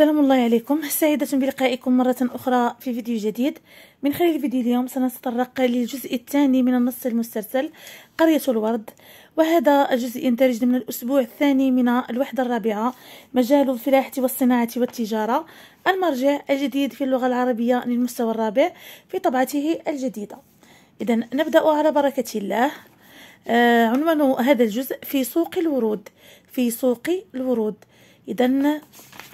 السلام الله عليكم سعيدة بلقائكم مرة أخرى في فيديو جديد من خلال الفيديو اليوم سنتطرق للجزء الثاني من النص المسترسل قرية الورد وهذا الجزء يندرج من الأسبوع الثاني من الوحدة الرابعة مجال الفلاحة والصناعة والتجارة المرجع الجديد في اللغة العربية للمستوى الرابع في طبعته الجديدة إذا نبدأ على بركة الله آه، عنوان هذا الجزء في سوق الورود في سوق الورود إذا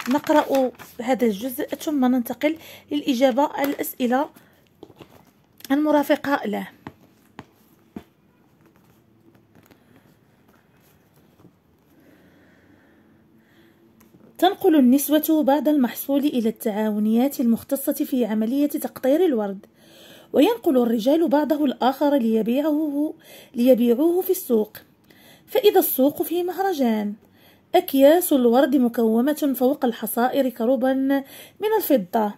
نقرأ هذا الجزء ثم ننتقل للإجابة على الأسئلة المرافقة له تنقل النسوة بعض المحصول إلى التعاونيات المختصة في عملية تقطير الورد وينقل الرجال بعضه الآخر ليبيعوه, ليبيعوه في السوق فإذا السوق في مهرجان أكياس الورد مكومة فوق الحصائر كربا من الفضة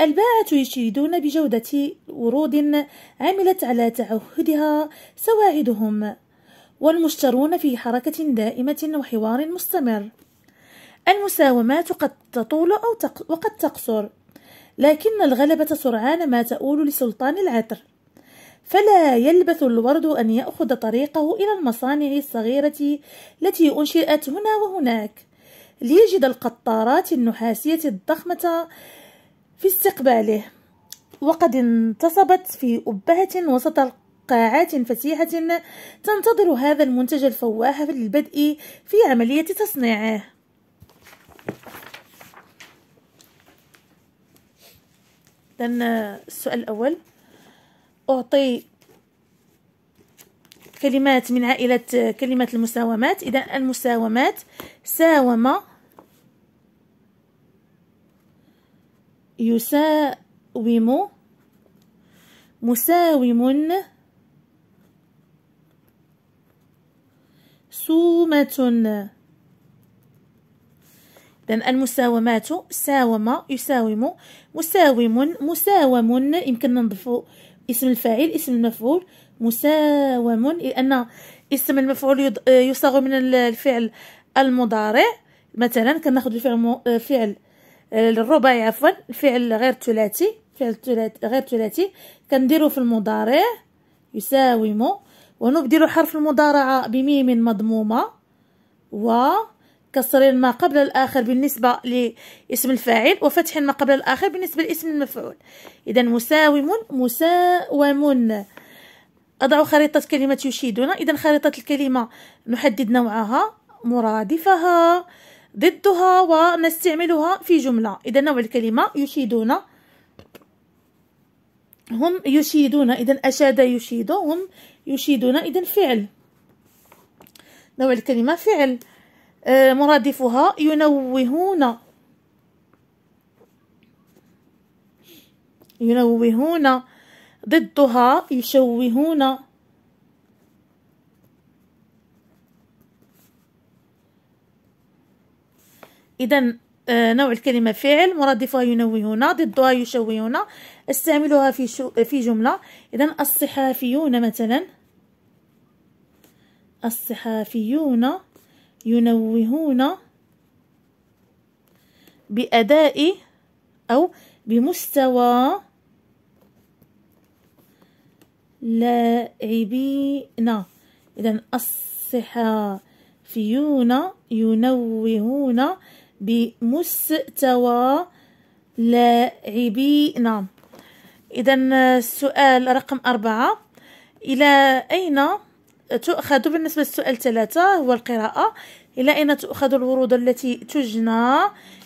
الباعة يشيدون بجودة ورود عملت على تعهدها سواعدهم والمشترون في حركة دائمة وحوار مستمر المساومات قد تطول أو تق... وقد تقصر لكن الغلبة سرعان ما تؤول لسلطان العطر فلا يلبث الورد أن يأخذ طريقه إلى المصانع الصغيرة التي أنشئت هنا وهناك ليجد القطارات النحاسية الضخمة في استقباله وقد انتصبت في أبهة وسط قاعات فسيحة تنتظر هذا المنتج الفواح للبدء في عملية تصنيعه إذن السؤال الأول أعطي كلمات من عائلة كلمة المساومات إذا المساومات ساوم يساوم مساوم سومة إذا المساومات ساوم يساوم مساوم مساوم يمكن نضفو اسم الفاعل اسم المفعول مساوم لأن اسم المفعول آه، يصاغ من الفعل المضارع مثلا كناخذ الفعل مو... آه، فعل الرباعي آه، عفوا الفعل غير ثلاثي فعل ثلاثي غير ثلاثي كنديرو في المضارع يساوم ونبدل حرف المضارعه بميم مضمومه و كسر ما قبل الآخر بالنسبة لاسم الفاعل وفتح ما قبل الآخر بالنسبة لاسم المفعول إذا مساوم مساوم أضع خريطة كلمة يشيدنا إذا خريطة الكلمة نحدد نوعها مرادفها ضدها ونستعملها في جملة إذا نوع الكلمة يشيدون هم يشيدون إذا أشاد يشيد هم يشيدون إذا فعل نوع الكلمة فعل آه، مرادفها ينوهون ينوهون ضدها يشوهون إذا آه، نوع الكلمة فعل مرادفها ينوهون ضدها يشوهون استعملها في في جملة إذا الصحافيون مثلا الصحافيون ينوهون بأداء أو بمستوى لاعبين إذا الصحافيون ينوهون بمستوى لاعبين إذا السؤال رقم أربعة إلى أين تؤخذ بالنسبة للسؤال ثلاثة هو القراءة إلى أين تؤخذ الورود التي تجنى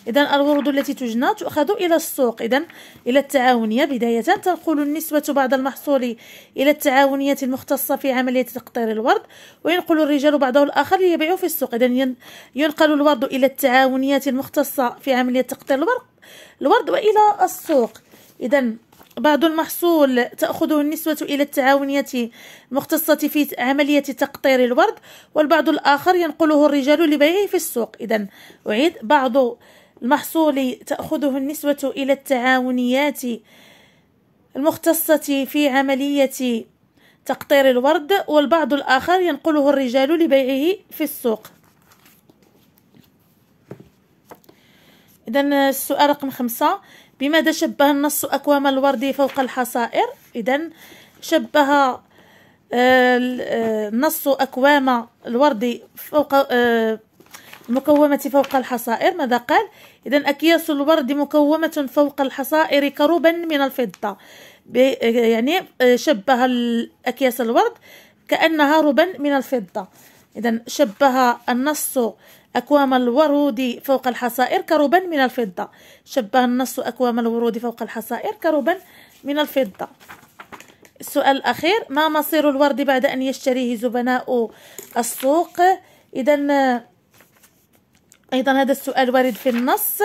إذا الورود التي تجنى تؤخذ إلى السوق إذا إلى التعاونية بداية تنقل النسبة بعض المحصول إلى التعاونية المختصة في عملية تقطير الورد وينقل الرجال بعضه الآخر ليبيعوا في السوق إذا ينقل الورد إلى التعاونية المختصة في عملية تقطير الورد الورد وإلى السوق إذا بعض المحصول تأخذه النسوة إلى التعاونية المختصة في عملية تقطير الورد والبعض الآخر ينقله الرجال لبيعه في السوق إذا أعيد بعض المحصول تأخذه النسوة إلى التعاونيات المختصة في عملية تقطير الورد والبعض الآخر ينقله الرجال لبيعه في السوق إذا السؤال رقم خمسة بماذا شبه النص أكوام الوردي فوق الحصائر إذا شبه آه، النص آه، أكوام الوردي فوق المكومة آه، فوق الحصائر ماذا قال إذا أكياس الورد مكومة فوق الحصائر كروبا من الفضة يعني شبه أكياس الورد كأنها ربا من الفضة إذا شبه النص أكوام الورود فوق الحصائر كربا من الفضة شبه النص أكوام الورود فوق الحصائر كربا من الفضة السؤال الأخير ما مصير الورد بعد أن يشتريه زبناء السوق إذا آه، أيضا هذا السؤال وارد في النص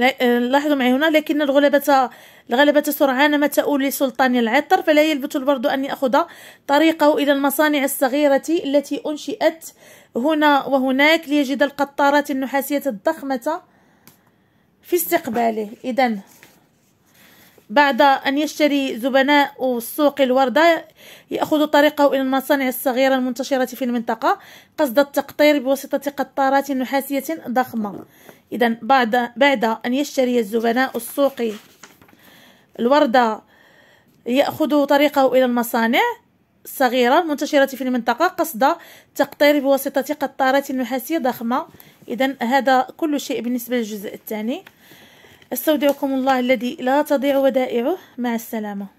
آه، لاحظوا معي هنا لكن الغلبة الغلبة سرعان ما تؤول لسلطان العطر فلا يلبث البرد أن يأخذ طريقه إلى المصانع الصغيرة التي أنشئت هنا وهناك ليجد القطارات النحاسية الضخمة في استقباله إذا بعد أن يشتري زبناء السوق الوردة يأخذ طريقه إلى المصانع الصغيرة المنتشرة في المنطقة قصد التقطير بواسطة قطارات نحاسية ضخمة إذا بعد بعد أن يشتري الزبناء السوقي الوردة يأخذ طريقه إلى المصانع الصغيرة المنتشرة في المنطقة قصد تقطير بواسطة قطارات نحاسية ضخمة إذا هذا كل شيء بالنسبة للجزء الثاني استودعكم الله الذي لا تضيع ودائعه مع السلامة